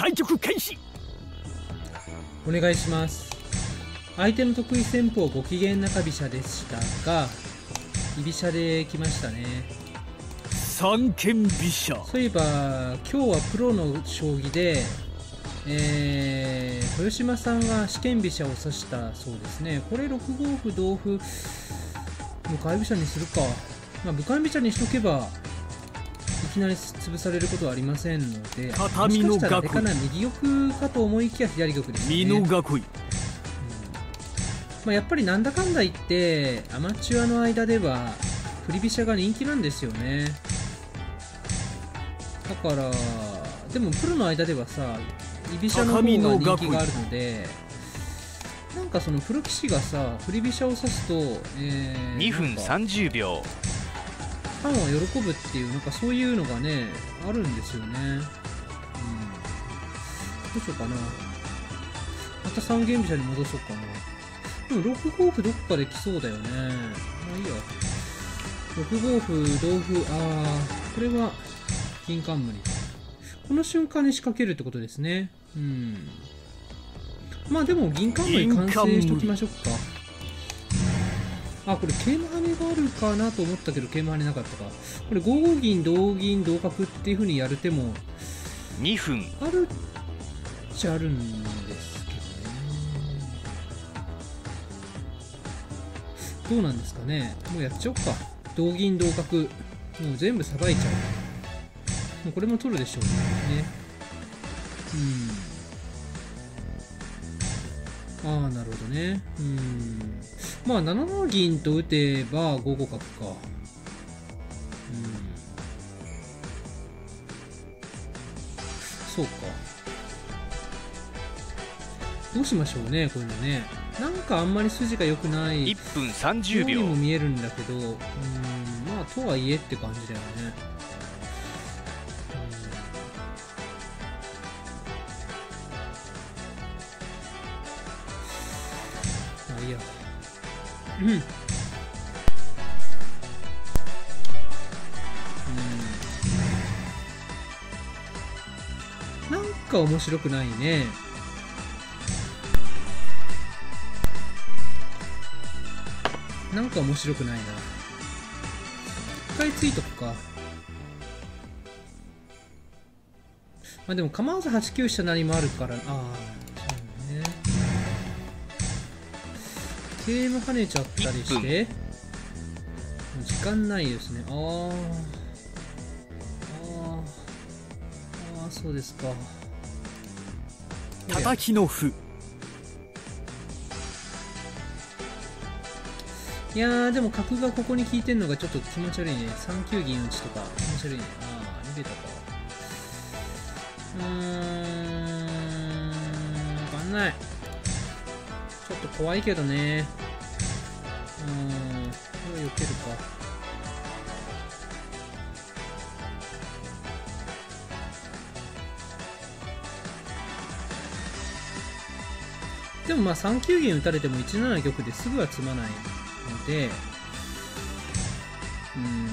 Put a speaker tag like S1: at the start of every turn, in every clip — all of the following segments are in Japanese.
S1: 対局開始お願いします相手の得意戦法ご機嫌中飛車でしたが居飛車で来ましたね三間飛車そういえば今日はプロの将棋でえー、豊島さんが試験飛車を指したそうですねこれ6五歩同歩向かい飛車にするかまあ向かい飛車にしとけばきなり潰されることはありませんので畳の学かな右翼かと思いきや左玉ですねの学位、うん、まあ、やっぱりなんだかんだ言ってアマチュアの間では振り飛車が人気なんですよねだからでもプロの間ではさ居飛車の方が人気があるのでなんかそのプロ棋士がさ振り飛車を指すと、えー、2分30秒ファンは喜ぶっていうなんかそういうのがねあるんですよねうんどうしようかなまた三軒飛車に戻そうかなでも6五歩どっかで来そうだよねまあいいや6五歩同歩ああこれは金冠この瞬間に仕掛けるってことですねうんまあでも銀冠完成しときましょうかあ、これ桂馬跳ねがあるかなと思ったけど桂馬跳ねなかったか。これ5五銀、同銀、同角っていうふうにやる手も、2分。あるっちゃあるんですけどね。どうなんですかね。もうやっちゃおっか。同銀、同角。もう全部さばいちゃう。もうこれも取るでしょうね。うん。ああ、なるほどね。うん。まあ7七銀と打てば5五角かうんそうかどうしましょうねこういうのねなんかあんまり筋が良くない1分30秒にも見えるんだけどうんまあとはいえって感じだよねうん、うん、なんか面白くないねなんか面白くないな一回ついとくかまあでも構わず8九飛車成もあるからああゲーム跳ねちゃったりして時間ないですねあーあーああそうですか叩きの歩いやでも角がここに効いてんのがちょっと気持ち悪いね3九銀打ちとか気持ち悪いねああ逃げたかうーん分かんないちょっと怖いけどねうんれは避けるかでもまあ3九銀打たれても1七玉ですぐは詰まないのでうん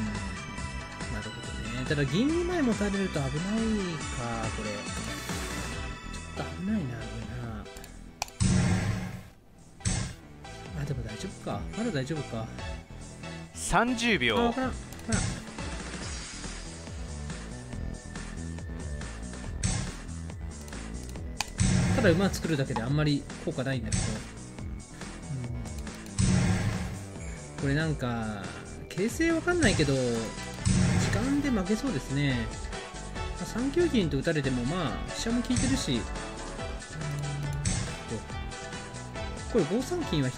S1: なるほどねただ銀2枚もたれると危ないかこれまだ大丈夫か30秒あただ馬作るだけであんまり効果ないんだけど、うん、これなんか形勢わかんないけど時間で負けそうですね3九銀と打たれてもまあ飛車も効いてるしこれ5三金は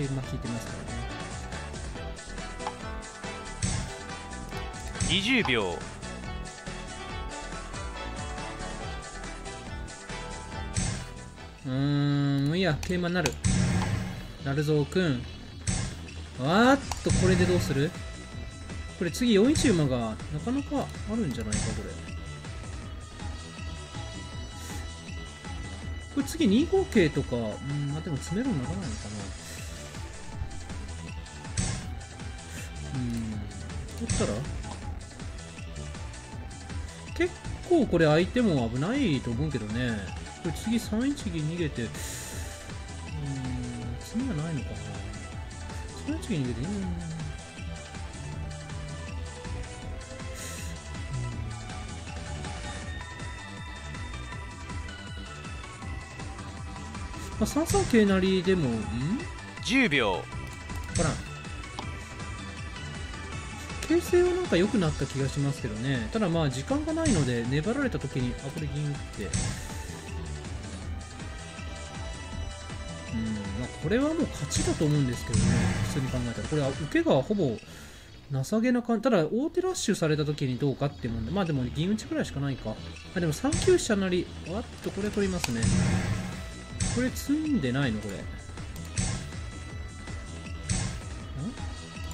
S1: 桂馬引いてますからね20秒うんいや桂馬になるなるぞくんわーっとこれでどうするこれ次4一馬がなかなかあるんじゃないかこれこれ次2五桂とかうんまあでも詰めろにならないのかな取ったら結構これ相手も危ないと思うけどねこれ次3一銀逃げてうん次はないのかな3一銀逃げてうんまあ、3三桂成でもん10秒ほらはなんか良くなった気がしますけどねただまあ時間がないので粘られた時にあこれ銀打ってうんまあこれはもう勝ちだと思うんですけどね普通に考えたらこれは受けがほぼなさげな感じただ大手ラッシュされた時にどうかってもんでまあでも銀打ちぐらいしかないかあでも3九飛車なりわっとこれ取りますねこれ詰んでないのこれ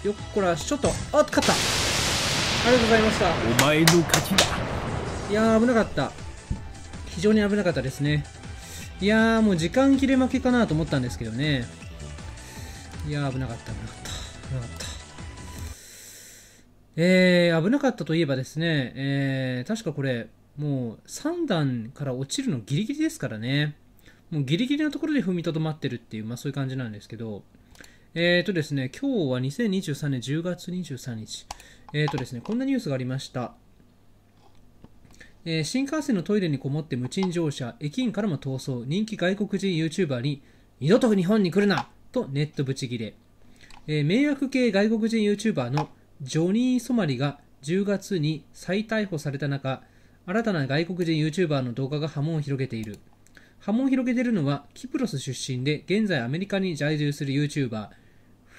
S1: よっこらしょとあ勝ったありがとうございましたお前の勝ちだいやー危なかった非常に危なかったですねいやーもう時間切れ負けかなと思ったんですけどねいやー危なかった危なかった危なかったえー、危なかったといえばですね、えー、確かこれ、もう3段から落ちるのギリギリですからね、もうギリギリのところで踏みとどまってるっていう、まあそういう感じなんですけど、えっ、ー、とですね、今日は2023年10月23日。えっ、ー、とですね、こんなニュースがありました。えー、新幹線のトイレにこもって無賃乗車、駅員からも逃走、人気外国人 YouTuber に、二度と日本に来るなとネットブチギレ。え迷惑系外国人 YouTuber のジョニー・ソマリが10月に再逮捕された中、新たな外国人 YouTuber の動画が波紋を広げている。波紋を広げているのは、キプロス出身で現在アメリカに在住する YouTuber、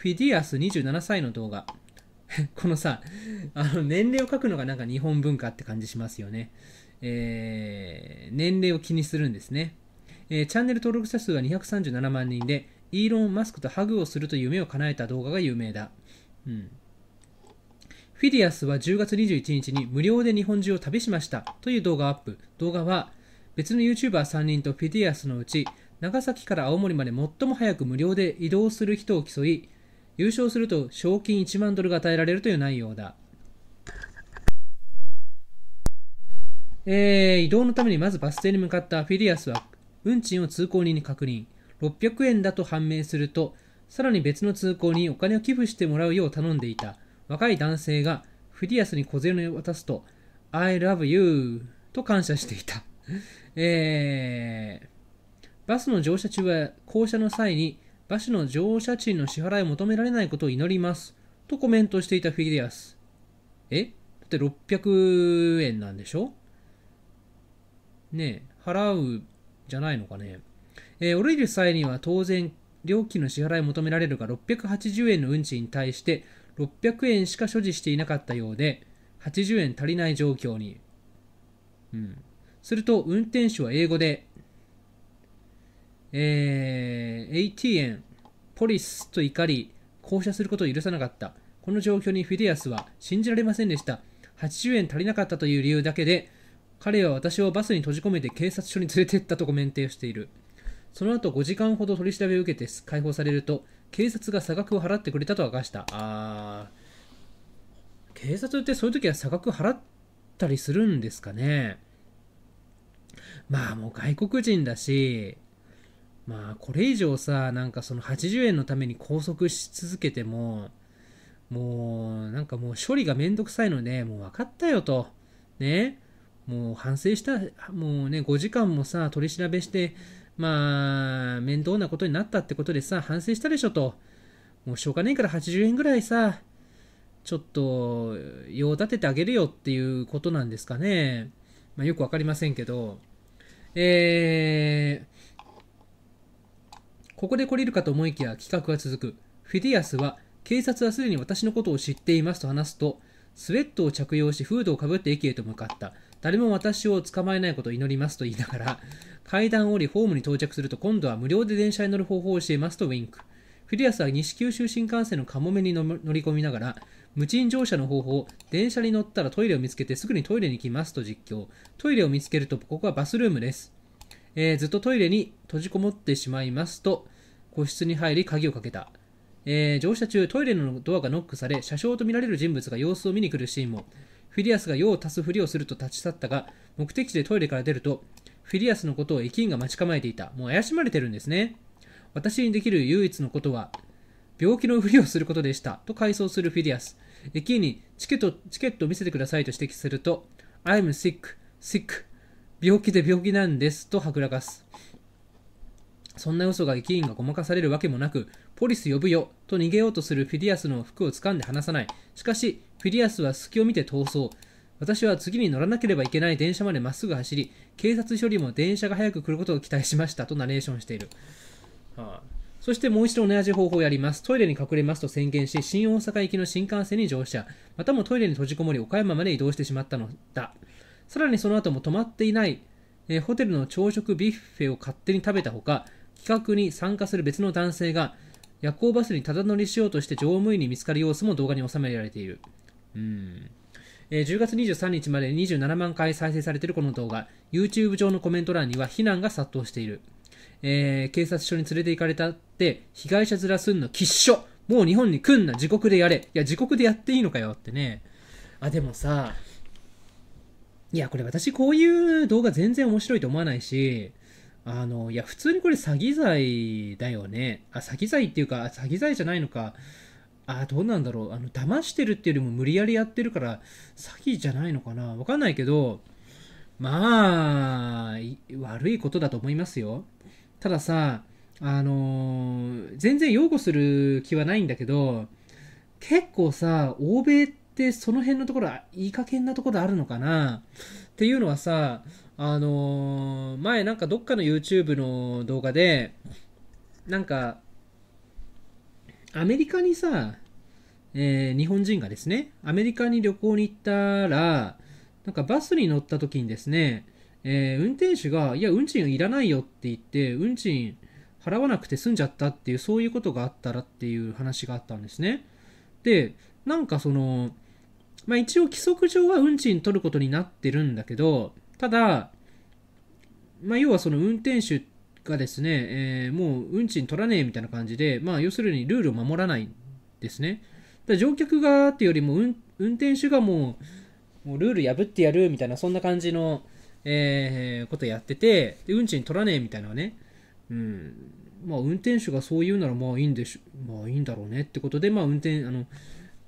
S1: フィディアス27歳の動画。このさ、あの年齢を書くのがなんか日本文化って感じしますよね。えー、年齢を気にするんですね。えー、チャンネル登録者数は237万人で、イーロン・マスクとハグをするという夢を叶えた動画が有名だ。うん。フィディアスは10月21日に無料で日本中を旅しましたという動画アップ。動画は別の YouTuber3 人とフィディアスのうち長崎から青森まで最も早く無料で移動する人を競い、優勝すると賞金1万ドルが与えられるという内容だ。えー、移動のためにまずバス停に向かったフィリアスは運賃を通行人に確認。600円だと判明すると、さらに別の通行にお金を寄付してもらうよう頼んでいた若い男性がフィリアスに小銭を渡すと、I love you と感謝していた。えー、バスの乗車中は降車の際に馬車の乗車賃の支払いを求められないことを祈ります。とコメントしていたフィギュアス。えだって600円なんでしょねえ、払うじゃないのかね。えー、降りる際には当然、料金の支払いを求められるが、680円の運賃に対して、600円しか所持していなかったようで、80円足りない状況に。うん。すると、運転手は英語で、えー、ATN、ポリスと怒り、降車することを許さなかった。この状況にフィデアスは信じられませんでした。80円足りなかったという理由だけで、彼は私をバスに閉じ込めて警察署に連れてったとコメンテをしている。その後5時間ほど取り調べを受けて解放されると、警察が差額を払ってくれたと明かした。あー、警察ってそういう時は差額払ったりするんですかね。まあもう外国人だし、まあこれ以上さなんかその80円のために拘束し続けてももうなんかもう処理がめんどくさいのでもう分かったよとねもう反省したもうね5時間もさ取り調べしてまあ面倒なことになったってことでさ反省したでしょともうしょうがねえから80円ぐらいさちょっと用立ててあげるよっていうことなんですかね、まあ、よく分かりませんけどえー、ここで懲りるかと思いきや企画は続く。フィディアスは、警察はすでに私のことを知っていますと話すと、スウェットを着用し、フードをかぶって駅へと向かった。誰も私を捕まえないことを祈りますと言いながら、階段を降り、ホームに到着すると、今度は無料で電車に乗る方法を教えますとウィンク。フィディアスは西九州新幹線のかもめに乗り込みながら、無賃乗車の方法、電車に乗ったらトイレを見つけてすぐにトイレに来ますと実況。トイレを見つけると、ここはバスルームです。えー、ずっとトイレに閉じこもってしまいますと、個室に入り鍵をかけた。えー、乗車中、トイレのドアがノックされ、車掌とみられる人物が様子を見に来るシーンも、フィリアスが用を足すふりをすると立ち去ったが、目的地でトイレから出ると、フィリアスのことを駅員が待ち構えていた。もう怪しまれてるんですね。私にできる唯一のことは、病気のふりをすることでした。と回想するフィリアス。駅員にチケット、チケットを見せてくださいと指摘すると、I'm sick, sick, 病気で病気なんですとはくらかす。そんな嘘が議員がごまかされるわけもなく、ポリス呼ぶよと逃げようとするフィディアスの服を掴んで離さない。しかし、フィディアスは隙を見て逃走。私は次に乗らなければいけない電車までまっすぐ走り、警察処理も電車が早く来ることを期待しましたとナレーションしている。はあ、そしてもう一度同じ方法をやります。トイレに隠れますと宣言し、新大阪行きの新幹線に乗車。またもトイレに閉じこもり、岡山まで移動してしまったのだ。さらにその後も泊まっていない、えー、ホテルの朝食ビュッフェを勝手に食べたほか、企画に参加する別の男性が夜行バスにただ乗りしようとして乗務員に見つかる様子も動画に収められている。うん。え10月23日までに27万回再生されているこの動画、YouTube 上のコメント欄には非難が殺到している。えー、警察署に連れて行かれたって、被害者面すんのきっしょもう日本に来んな自国でやれいや、自国でやっていいのかよってね。あ、でもさ、いや、これ私こういう動画全然面白いと思わないし、あの、いや、普通にこれ詐欺罪だよね。あ、詐欺罪っていうか、詐欺罪じゃないのか。あ、どうなんだろう。あの、騙してるっていうよりも無理やりやってるから、詐欺じゃないのかな。わかんないけど、まあ、悪いことだと思いますよ。たださ、あのー、全然擁護する気はないんだけど、結構さ、欧米ってってその辺のところはいい加減なところあるのかなっていうのはさあのー、前なんかどっかの YouTube の動画でなんかアメリカにさ、えー、日本人がですねアメリカに旅行に行ったらなんかバスに乗った時にですね、えー、運転手がいや運賃いらないよって言って運賃払わなくて済んじゃったっていうそういうことがあったらっていう話があったんですねでなんかそのまあ一応規則上は運賃取ることになってるんだけど、ただ、まあ要はその運転手がですね、えー、もう運賃取らねえみたいな感じで、まあ要するにルールを守らないんですね。だ乗客がっていうよりも運、運転手がもう、もうルール破ってやるみたいな、そんな感じの、えー、ことやってて、で運賃取らねえみたいなね、うん、まあ運転手がそう言うならまあいいんでしょ、まあいいんだろうねってことで、まあ運転、あの、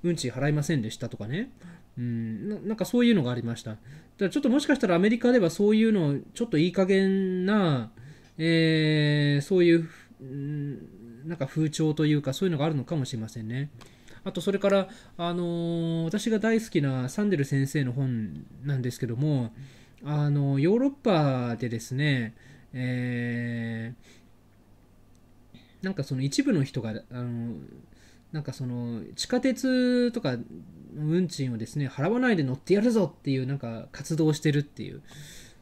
S1: 運賃払いませんでしたとかね、うんなんかそういうのがありました。だちょっともしかしたらアメリカではそういうのをちょっといい加減な、えー、そういう、うん、なんか風潮というかそういうのがあるのかもしれませんね。あとそれから、あのー、私が大好きなサンデル先生の本なんですけども、あのヨーロッパでですね、えー、なんかその一部の人があのなんかその地下鉄とか運賃をですね払わないで乗ってやるぞっていうなんか活動してるっていう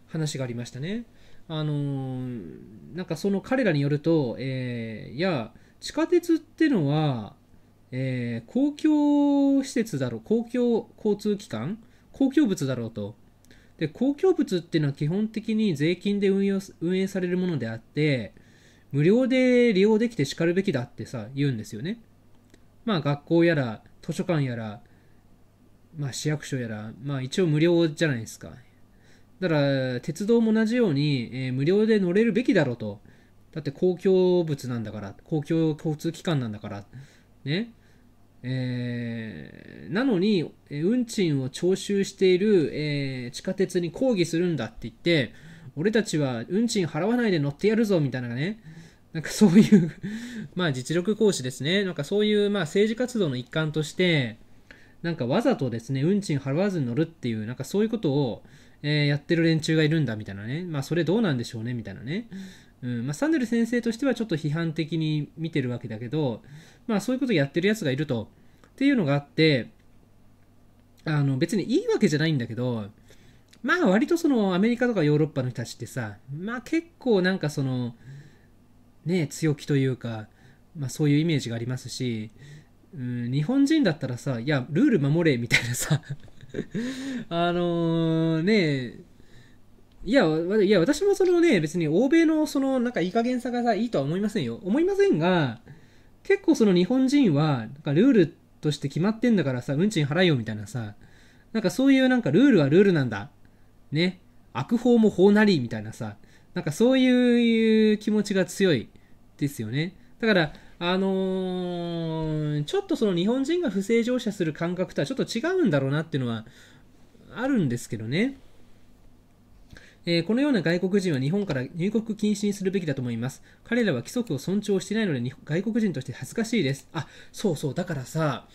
S1: 話がありましたね。あのー、なんかその彼らによると、えー、いや地下鉄ってのは、えー、公共施設だろう公共交通機関公共物だろうとで公共物っていうのは基本的に税金で運用運営されるものであって無料で利用できてしかるべきだってさ言うんですよね。まあ、学校やら図書館やら、まあ、市役所やら、まあ、一応無料じゃないですか。だから鉄道も同じように、えー、無料で乗れるべきだろうと。だって公共物なんだから、公共交通機関なんだから、ね。えー、なのに、運賃を徴収している、えー、地下鉄に抗議するんだって言って、俺たちは運賃払わないで乗ってやるぞみたいなね、なんかそういう まあ実力行使ですね。なんかそういう、まあ政治活動の一環として、なんかわざとですね、運賃払わずに乗るっていう、なんかそういうことを、えー、やってる連中がいるんだみたいなね。まあそれどうなんでしょうねみたいなね。うんまあ、サンデル先生としてはちょっと批判的に見てるわけだけど、まあそういうことやってるやつがいると。っていうのがあって、あの別にいいわけじゃないんだけど、まあ割とそのアメリカとかヨーロッパの人たちってさ、まあ結構なんかその、ね、強気というか、まあ、そういうイメージがありますし、うん、日本人だったらさ、いや、ルール守れみたいなさ あのねいや、いや、私もそのね、別に欧米のその、なんかいい加減さがさ、いいとは思いませんよ。思いませんが、結構その日本人は、なんかルールとして決まってんだからさ、運賃払えよみたいなさ、なんかそういうなんかルールはルールなんだ。ね。悪法も法なりみたいなさ、なんかそういう気持ちが強い。ですよね。だから、あのー、ちょっとその日本人が不正乗車する感覚とはちょっと違うんだろうなっていうのはあるんですけどね。えー、このような外国人は日本から入国禁止にするべきだと思います。彼らは規則を尊重してないので外国人として恥ずかしいです。あ、そうそう、だからさ、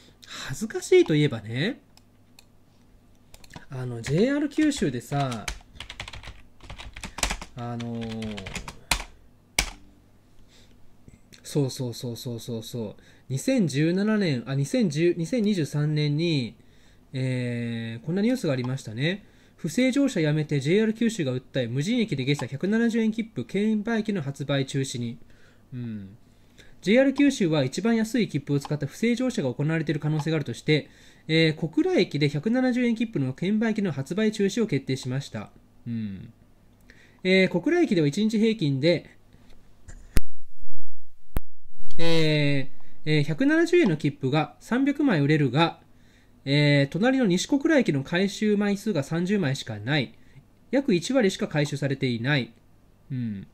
S1: 恥ずかしいといえばね、あの、JR 九州でさ、あのーそうそうそうそうそうそう2017年あ2010 2023年に、えー、こんなニュースがありましたね不正乗車やめて JR 九州が訴え無人駅で下車170円切符券売機の発売中止に、うん、JR 九州は一番安い切符を使った不正乗車が行われている可能性があるとして、えー、小倉駅で170円切符の券売機の発売中止を決定しました、うんえー、小倉駅では1日平均でえー、170円の切符が300枚売れるが、えー、隣の西小倉駅の回収枚数が30枚しかない。約1割しか回収されていない。うん。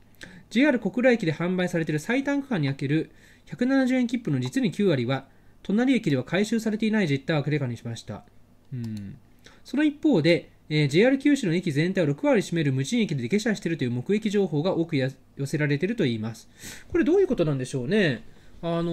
S1: JR 小倉駅で販売されている最短区間における170円切符の実に9割は、隣駅では回収されていない実態を明らかにしました。うん。その一方で、えー、JR 九州の駅全体を6割占める無人駅で下車しているという目撃情報が多く寄せられているといいます。これどういうことなんでしょうね。あの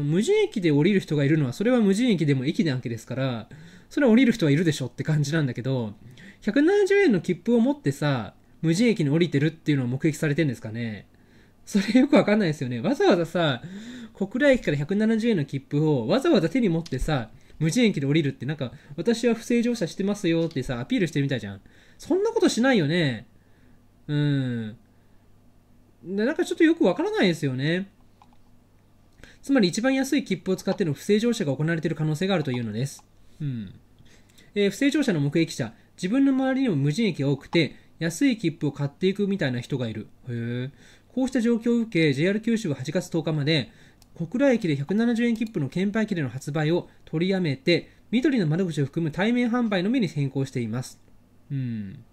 S1: ー、無人駅で降りる人がいるのは、それは無人駅でも駅なわけですから、それは降りる人はいるでしょって感じなんだけど、170円の切符を持ってさ、無人駅に降りてるっていうのは目撃されてんですかね。それよくわかんないですよね。わざわざさ、小倉駅から170円の切符をわざわざ手に持ってさ、無人駅で降りるってなんか私は不正乗車してますよってさアピールしてるみたいじゃんそんなことしないよねうんなんかちょっとよくわからないですよねつまり一番安い切符を使っての不正乗車が行われている可能性があるというのです、うんえー、不正乗車の目撃者自分の周りにも無人駅が多くて安い切符を買っていくみたいな人がいるへえこうした状況を受け JR 九州は8月10日まで小倉駅で170円切符の券売機での発売を取りやめて、緑の窓口を含む対面販売のみに変更しています。うん。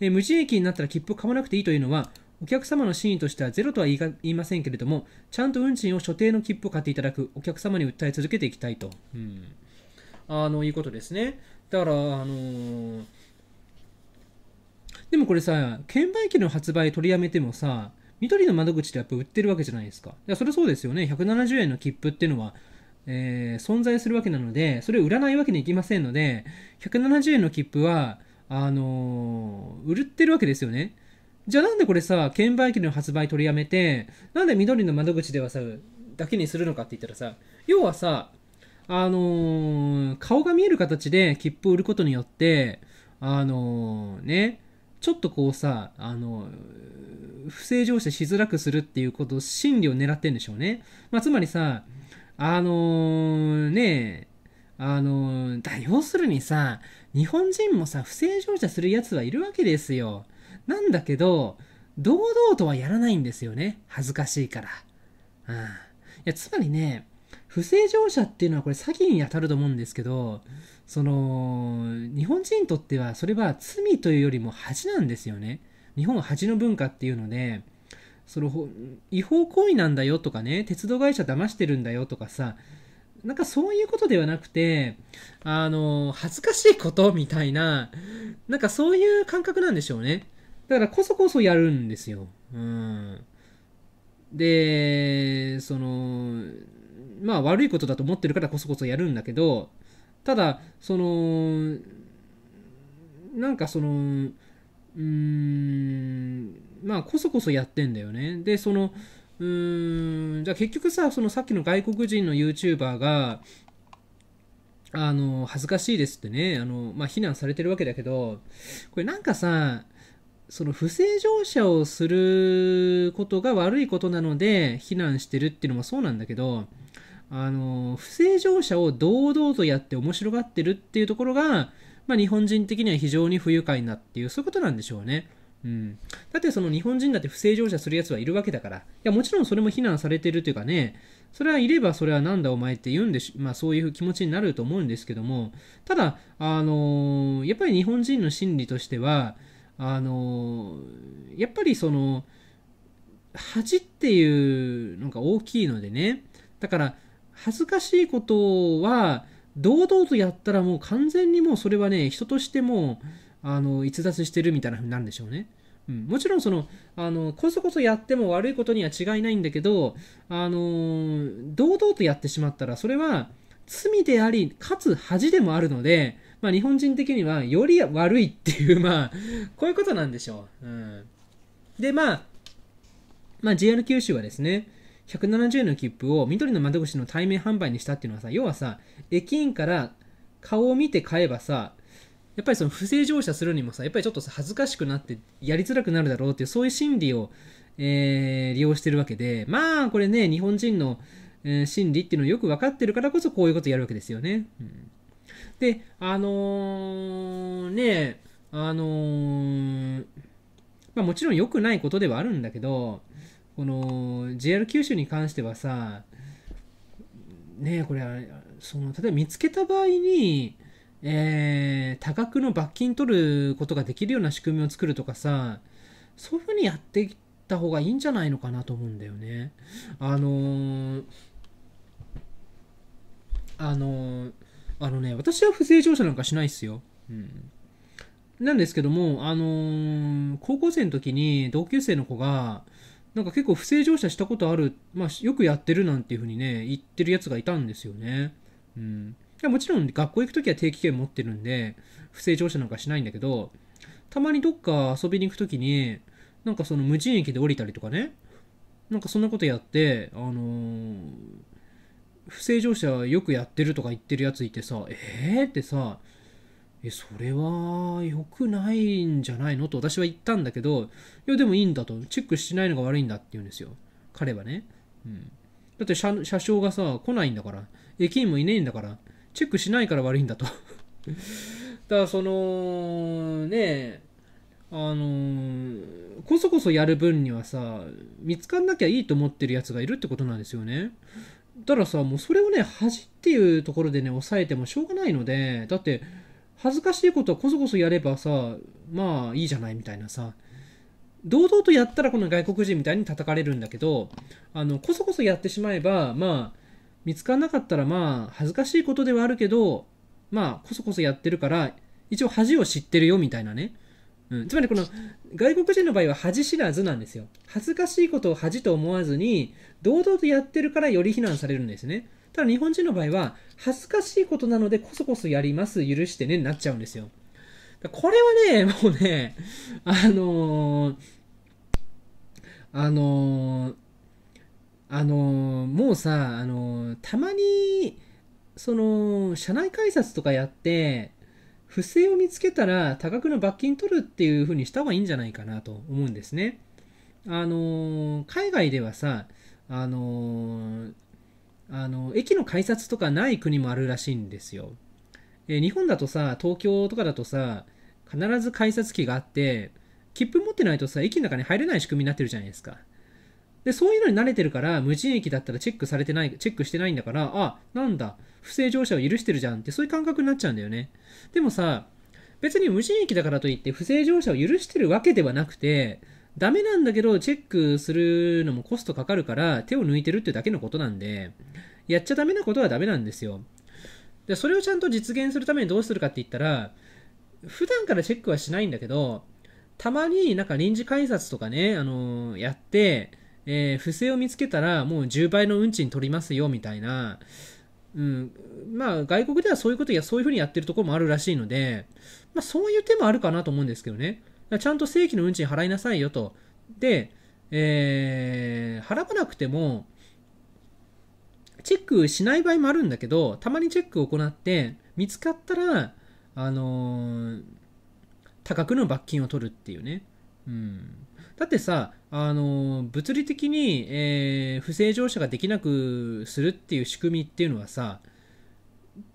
S1: え無人駅になったら切符を買わなくていいというのは、お客様の真意としてはゼロとは言い言いませんけれども、ちゃんと運賃を所定の切符を買っていただく、お客様に訴え続けていきたいと。うん。あの、いうことですね。だから、あのー、でもこれさ、券売機の発売取りやめてもさ、緑の窓口ってやっぱ売ってるわけじゃないですか。かそれそうですよね。170円の切符っていうのは、えー、存在するわけなので、それを売らないわけにいきませんので、170円の切符は、あのー、売ってるわけですよね。じゃあなんでこれさ、券売機の発売取りやめて、なんで緑の窓口ではさ、だけにするのかって言ったらさ、要はさ、あのー、顔が見える形で切符を売ることによって、あのね、ちょっとこうさ、あの不正乗車しづらくするっていうことを心理を狙ってんでしょうね。まあ、つまりさ、あのー、ねあのー、だ、要するにさ、日本人もさ、不正乗車する奴はいるわけですよ。なんだけど、堂々とはやらないんですよね。恥ずかしいから。うん。いや、つまりね、不正乗車っていうのはこれ詐欺に当たると思うんですけど、その、日本人にとってはそれは罪というよりも恥なんですよね。日本は恥の文化っていうので、その違法行為なんだよとかね、鉄道会社騙してるんだよとかさ、なんかそういうことではなくて、あの、恥ずかしいことみたいな、なんかそういう感覚なんでしょうね。だからこそこそやるんですよ。うん。で、その、まあ悪いことだと思ってるからこそこそやるんだけど、ただ、その、なんかその、うーんまあこそこそやってんだよねでそのうーんじゃあ結局さそのさっきの外国人の YouTuber があの恥ずかしいですってねあの、まあ、非難されてるわけだけどこれなんかさその不正乗車をすることが悪いことなので非難してるっていうのもそうなんだけどあの不正乗車を堂々とやって面白がってるっていうところがまあ、日本人的には非常に不愉快なっていう、そういうことなんでしょうね。うん、だってその日本人だって不正乗車するやつはいるわけだから、いやもちろんそれも非難されてるというかね、それはいればそれはなんだお前って言うんでし、まあそういう気持ちになると思うんですけども、ただ、あのー、やっぱり日本人の心理としては、あのー、やっぱりその、恥っていうのが大きいのでね、だから恥ずかしいことは、堂々とやったらもう完全にもうそれはね、人としてもう、あの、逸脱してるみたいな風になるんでしょうね。うん、もちろんその、あの、こそこそやっても悪いことには違いないんだけど、あの、堂々とやってしまったら、それは罪であり、かつ恥でもあるので、まあ、日本人的にはより悪いっていう、まあ、こういうことなんでしょう。うん、で、まあ、まあ、JR 九州はですね、170円の切符を緑の窓口の対面販売にしたっていうのはさ、要はさ、駅員から顔を見て買えばさ、やっぱりその不正乗車するにもさ、やっぱりちょっとさ、恥ずかしくなってやりづらくなるだろうっていう、そういう心理を、えー、利用してるわけで、まあ、これね、日本人の、えー、心理っていうのをよく分かってるからこそこういうことやるわけですよね。うん、で、あのー、ね、あのー、まあもちろん良くないことではあるんだけど、この JR 九州に関してはさねこれその例えば見つけた場合に、えー、多額の罰金取ることができるような仕組みを作るとかさそういうふうにやっていった方がいいんじゃないのかなと思うんだよね。あのー、あのー、あのね私は不正乗車なんかしないっすよ。うんなんですけども、あのー、高校生の時に同級生の子が、なんか結構不正乗車したことある、まあ、よくやってるなんていうふうにね、言ってるやつがいたんですよね。うん。もちろん学校行くときは定期券持ってるんで、不正乗車なんかしないんだけど、たまにどっか遊びに行くときに、なんかその無人駅で降りたりとかね、なんかそんなことやって、あのー、不正乗車よくやってるとか言ってるやついてさ、えーってさ、え、それは良くないんじゃないのと私は言ったんだけど、いやでもいいんだと、チェックしないのが悪いんだって言うんですよ。彼はね。うん。だって車車掌がさ、来ないんだから、駅員もいねえんだから、チェックしないから悪いんだと だからその、ねあのー、こそこそやる分にはさ、見つかんなきゃいいと思ってるやつがいるってことなんですよね。たださ、もうそれをね、恥っていうところでね、抑えてもしょうがないので、だって、恥ずかしいことはこそこそやればさ、まあいいじゃないみたいなさ、堂々とやったらこの外国人みたいに叩かれるんだけど、あの、こそこそやってしまえば、まあ、見つからなかったらまあ、恥ずかしいことではあるけど、まあ、こそこそやってるから、一応恥を知ってるよみたいなね。うん、つまりこの外国人の場合は恥知らずなんですよ。恥ずかしいことを恥と思わずに、堂々とやってるからより非難されるんですね。ただ日本人の場合は、恥ずかしいことなのでこそこそやります、許してね、になっちゃうんですよ。これはね、もうね、あのー、あのー、あのー、もうさ、あのたまに、その、社内改札とかやって、不正を見つけたら多額の罰金取るっていう風にした方がいいんじゃないかなと思うんですね。あの海外ではさ、あのあの駅の改札とかない国もあるらしいんですよ。え日本だとさ東京とかだとさ必ず改札機があって切符持ってないとさ駅の中に入れない仕組みになってるじゃないですか。でそういうのに慣れてるから無人駅だったらチェックされてないチェックしてないんだからあなんだ不正乗車を許してるじゃんってそういう感覚になっちゃうんだよね。でもさ別に無人駅だからといって不正乗車を許してるわけではなくてダメなんだけど、チェックするのもコストかかるから、手を抜いてるってだけのことなんで、やっちゃダメなことはダメなんですよ。で、それをちゃんと実現するためにどうするかって言ったら、普段からチェックはしないんだけど、たまになんか臨時改札とかね、あのー、やって、えー、不正を見つけたらもう10倍の運賃取りますよ、みたいな。うん、まあ、外国ではそういうことや、そういうふうにやってるところもあるらしいので、まあ、そういう手もあるかなと思うんですけどね。ちゃんと正規の運賃払いなさいよと。で、えー、払わなくても、チェックしない場合もあるんだけど、たまにチェックを行って、見つかったら、あのー、多額の罰金を取るっていうね。うん。だってさ、あのー、物理的に、えー、不正乗車ができなくするっていう仕組みっていうのはさ、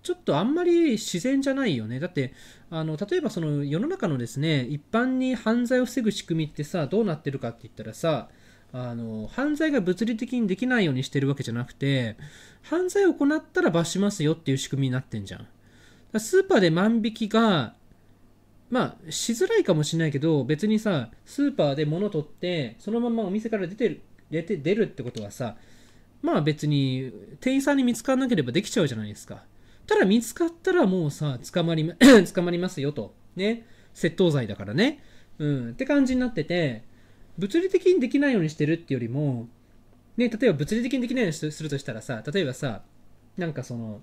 S1: ちょっとあんまり自然じゃないよね。だって、あの、例えばその世の中のですね、一般に犯罪を防ぐ仕組みってさ、どうなってるかって言ったらさ、あの、犯罪が物理的にできないようにしてるわけじゃなくて、犯罪を行ったら罰しますよっていう仕組みになってんじゃん。スーパーで万引きが、まあ、しづらいかもしれないけど、別にさ、スーパーで物取って、そのままお店から出てる、出て、出るってことはさ、まあ別に、店員さんに見つからなければできちゃうじゃないですか。たら見つかったらもうさ、捕まり、捕まりますよと。ね。窃盗罪だからね。うん。って感じになってて、物理的にできないようにしてるってよりも、ね、例えば物理的にできないようにするとしたらさ、例えばさ、なんかその、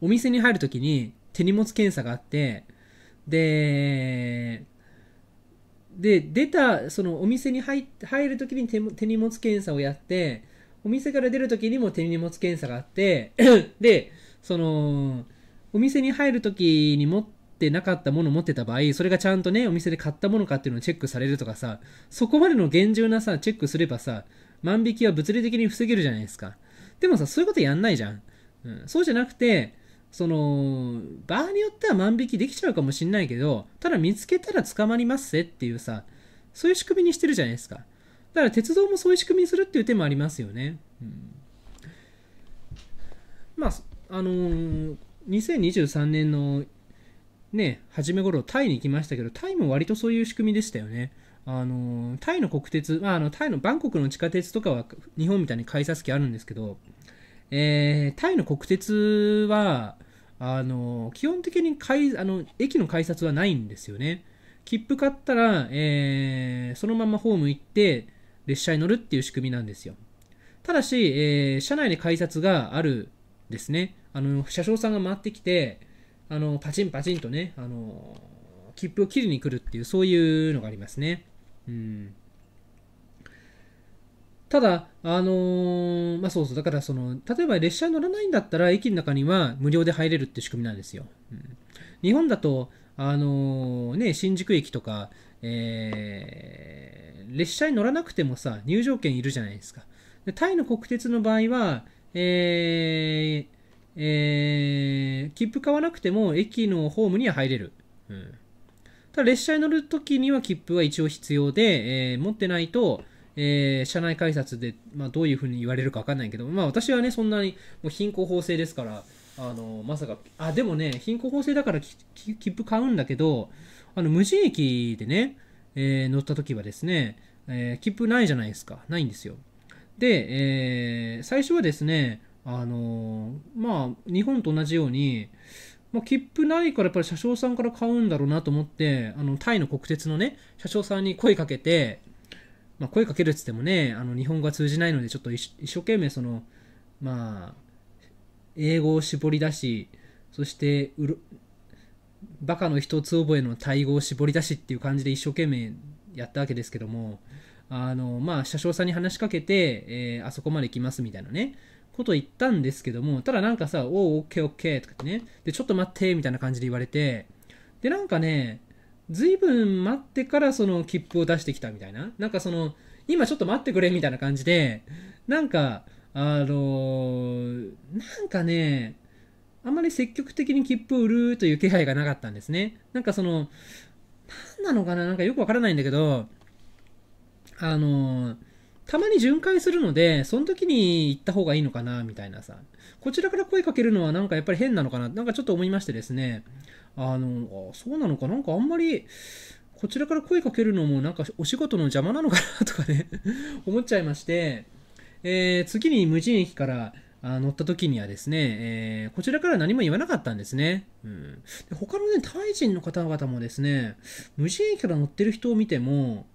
S1: お店に入るときに手荷物検査があって、で、で、出た、そのお店に入入るときに手手荷物検査をやって、お店から出るときにも手荷物検査があって、で、その、お店に入るときに持ってなかったもの持ってた場合、それがちゃんとね、お店で買ったものかっていうのをチェックされるとかさ、そこまでの厳重なさ、チェックすればさ、万引きは物理的に防げるじゃないですか。でもさ、そういうことやんないじゃん。うん、そうじゃなくて、その、場合によっては万引きできちゃうかもしんないけど、ただ見つけたら捕まりますせっていうさ、そういう仕組みにしてるじゃないですか。だから鉄道もそういう仕組みにするっていう手もありますよね。うん、まあ、あのー、2023年のね、初め頃タイに行きましたけど、タイも割とそういう仕組みでしたよね。あのタイの国鉄、まあ、あのタイのバンコクの地下鉄とかは日本みたいに改札機あるんですけど、えー、タイの国鉄はあの基本的にあの駅の改札はないんですよね。切符買ったら、えー、そのままホーム行って列車に乗るっていう仕組みなんですよ。ただし、えー、車内で改札があるですね、あの、車掌さんが回ってきて、あの、パチンパチンとね、あの、切符を切りに来るっていう、そういうのがありますね。うん。ただ、あのー、まあそうそう、だからその、例えば列車に乗らないんだったら、駅の中には無料で入れるって仕組みなんですよ。うん、日本だと、あのー、ね、新宿駅とか、えー、列車に乗らなくてもさ、入場券いるじゃないですか。でタイの国鉄の場合は、えー、えー、切符買わなくても駅のホームには入れる。うん、ただ列車に乗るときには切符は一応必要で、えー、持ってないと、えー、車内改札で、まあ、どういうふうに言われるか分かんないけど、まあ、私はねそんなにもう貧困法制ですからあのまさかあでもね貧困法制だから切符買うんだけどあの無人駅でね、えー、乗った時はですね、えー、切符ないじゃないですかないんですよで、えー、最初はですね、あのー、まあ、日本と同じように、まあ、切符ないからやっぱり車掌さんから買うんだろうなと思って、あの、タイの国鉄のね、車掌さんに声かけて、まあ、声かけるっつってもね、あの、日本語が通じないので、ちょっと一生懸命その、まあ、英語を絞り出し、そして、うる、バカの一つ覚えのタイ語を絞り出しっていう感じで一生懸命やったわけですけども、あの、まあ、車掌さんに話しかけて、えー、あそこまで来ますみたいなね、こと言ったんですけども、ただなんかさ、おお、オッケーオッケーとかってね、で、ちょっと待って、みたいな感じで言われて、で、なんかね、ずいぶん待ってからその切符を出してきたみたいな、なんかその、今ちょっと待ってくれみたいな感じで、なんか、あのー、なんかね、あんまり積極的に切符を売るという気配がなかったんですね。なんかその、なんなのかななんかよくわからないんだけど、あの、たまに巡回するので、その時に行った方がいいのかな、みたいなさ。こちらから声かけるのはなんかやっぱり変なのかな、なんかちょっと思いましてですね。あの、そうなのか、なんかあんまり、こちらから声かけるのもなんかお仕事の邪魔なのかなとかね 思っちゃいまして、えー、次に無人駅からあ乗った時にはですね、えー、こちらから何も言わなかったんですね。うん、で他のね、タイ人の方々もですね、無人駅から乗ってる人を見ても、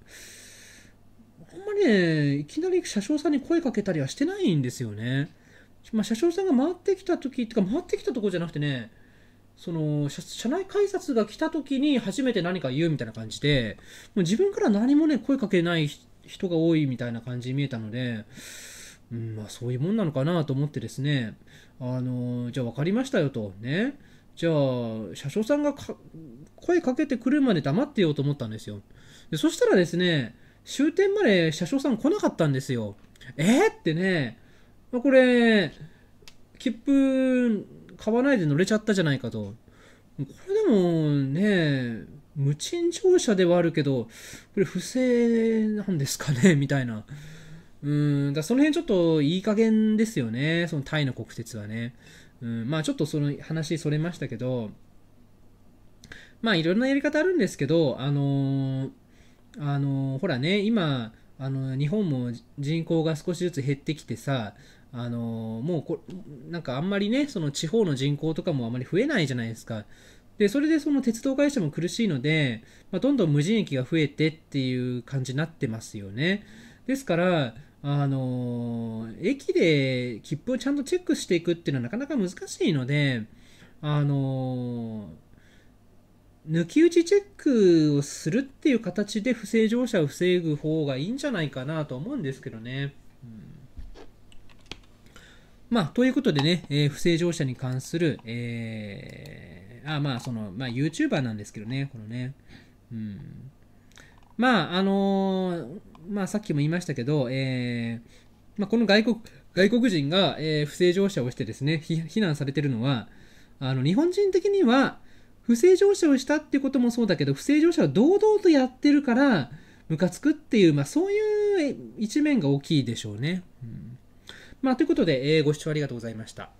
S1: まね、いきなり車掌さんに声かけたりはしてないんですよね。まあ、車掌さんが回ってきた時ってか、回ってきたとこじゃなくてね、その車、車内改札が来た時に初めて何か言うみたいな感じで、もう自分から何もね、声かけない人が多いみたいな感じに見えたので、うん、まあそういうもんなのかなと思ってですね、あの、じゃあ分かりましたよと、ね。じゃあ、車掌さんが声かけてくるまで黙ってようと思ったんですよ。でそしたらですね、終点まで車掌さん来なかったんですよ。えー、ってね、これ、切符買わないで乗れちゃったじゃないかと。これでもね、無賃乗車ではあるけど、これ不正なんですかね みたいな。うん、だその辺ちょっといい加減ですよね。そのタイの国鉄はね。うん、まあちょっとその話それましたけど、まあいろんなやり方あるんですけど、あのー、あのほらね今あの日本も人口が少しずつ減ってきてさあのもうこなんかあんまりねその地方の人口とかもあまり増えないじゃないですかでそれでその鉄道会社も苦しいので、まあ、どんどん無人駅が増えてっていう感じになってますよねですからあの駅で切符をちゃんとチェックしていくっていうのはなかなか難しいのであの抜き打ちチェックをするっていう形で不正乗車を防ぐ方がいいんじゃないかなと思うんですけどね。うんまあ、ということでね、えー、不正乗車に関する、えー、あまあ、その、まあ、YouTuber なんですけどね、このね、うん。まあ、あのー、まあ、さっきも言いましたけど、えまあ、この外国、外国人が、え不正乗車をしてですね、非難されてるのは、あの、日本人的には、不正乗車をしたっていうこともそうだけど、不正乗車を堂々とやってるから、ムカつくっていう、まあ、そういう一面が大きいでしょうね。うん、まあ、ということで、えー、ご視聴ありがとうございました。